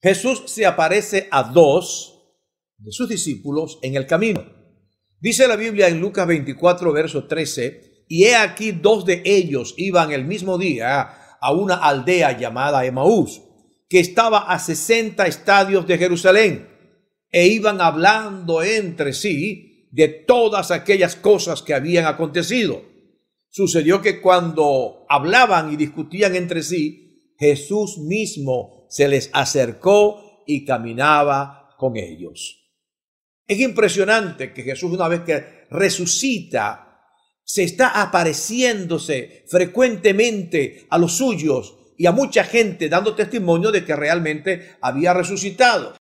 Jesús se aparece a dos de sus discípulos en el camino. Dice la Biblia en Lucas 24, verso 13, y he aquí dos de ellos iban el mismo día a una aldea llamada Emaús, que estaba a 60 estadios de Jerusalén, e iban hablando entre sí de todas aquellas cosas que habían acontecido. Sucedió que cuando hablaban y discutían entre sí, Jesús mismo se les acercó y caminaba con ellos. Es impresionante que Jesús una vez que resucita, se está apareciéndose frecuentemente a los suyos y a mucha gente dando testimonio de que realmente había resucitado.